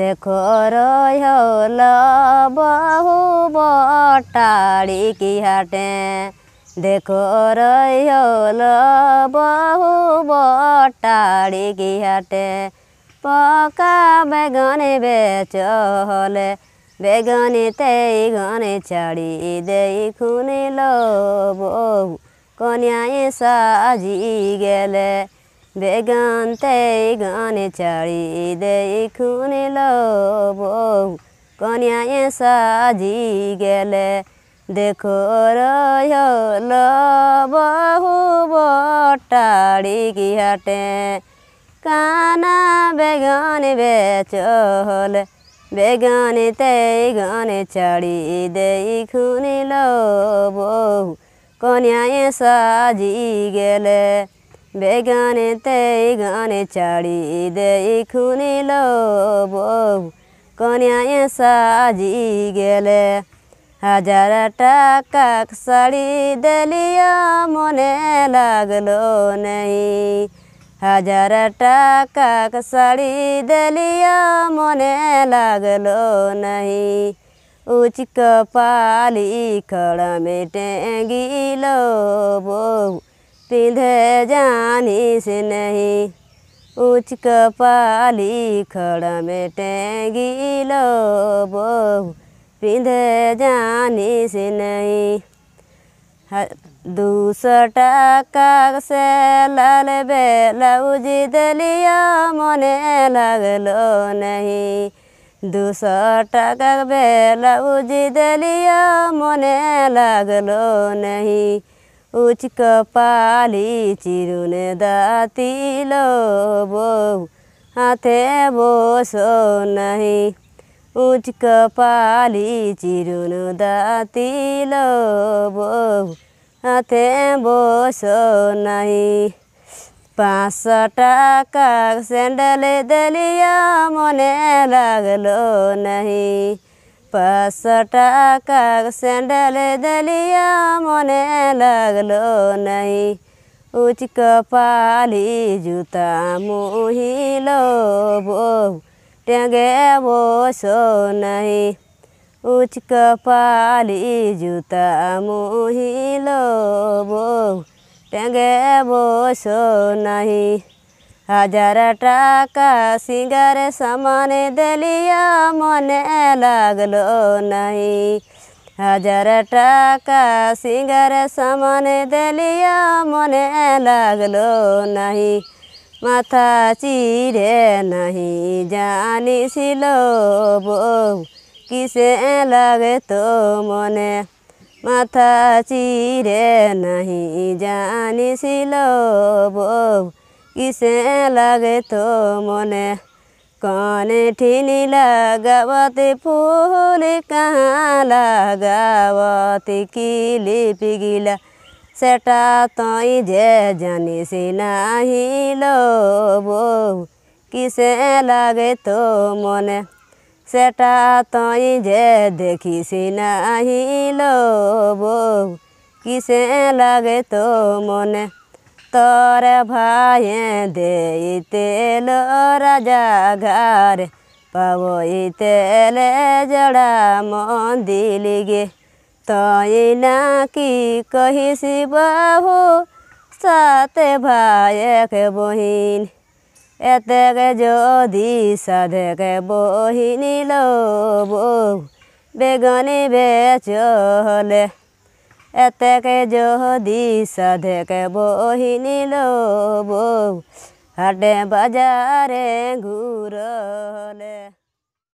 দেখো রয় হল বহু বটাড়ি কি হাটে দেখো রয় হল বহু বটাড়ি কি হাটে পকা বেগনে বেচ হলে বেগনিতে ঘনে ছাড়ি দেই খুনিল বহু কন্যায় সাজি গেলে বেগান তেই গানে চাড়ি দেই খুনে লবৌ কনিয়া এ সাজি গেলে দেখো রয়ল বহু বটাড়ি কি হাটে কানা বেগান বেচল বেগান তেই গানে চাড়ি দেই খুনে লবৌ কনিয়া এ সাজি গেলে बेगाने ते गाने चाडी दे खुनिलो लो बो कोन्या ये साजी गेले हजार टका कसाडी दलिया मने लागलो नहीं हजार टका कसाडी दलिया मोने लागलो नहीं उच्च पाली खड़ा मेटेंगी लो पिधर जानी से नहीं उच कपाली खड़ में टेंगी लो बहु पिंध जानी से नहीं दूसर टाका से लाल बेलाउज दलिया मने लगलो नहीं दूसर टाका बेलाउज दलिया मने लगलो नहीं ಉಂಚ ಕಾಲಿ ಚಿರುನ ದಾತಿಲೋ ಬಹೂ ಹಾಥೆ ಬಸೋ ನಹಿ ಉಂಚ ಕ ಪಾಲಿ ನಹಿ ದಲೋ ಬಹಿ ಸೆಂಡಲ್ ಡಲಿಯ ಮನೆ ಲಾಗಲೋ ನಹಿ पाँच टाकाक सैंडल दलिया मने लगलो नही, उचिक पाली जुता मोहिलो बहु ट्याङ्गे बसो नही, उचिक पाली जुता मोहिलो बहु ट्याङ्गे सो नही, हजार टाका सिंगर समान दलिया मन लागलो नहीं हजार टका सिंगर समान दलिया मन लागलो नहीं माथा चीरे नहीं जानी सिलो बहु किसे लगे तो मन माथा चीरे नहीं जानी सिलो बहु কিসে লাগে তো মনে কনে ঠিনি লাগাবতে ফুল কাহা লাগাবতে কি লিপিগিলা সেটা তই যে জানিস নাহিল বউ কিসে লাগে তো মনে সেটা তই যে দেখিস নাহিল বউ কিসে লাগে তো মনে তর ভায়ে দেইতেল রাজা ঘর তেলে জড়া মন্দির গে তই কি কহিসি বাহু ভাই এক বহিন এতেকে যদি সাধেকে বহিনী লব বেগনি বেচ হলে এতেকে যদি সাধেকে বহিনিল বউ হাটে বাজারে ঘুরলে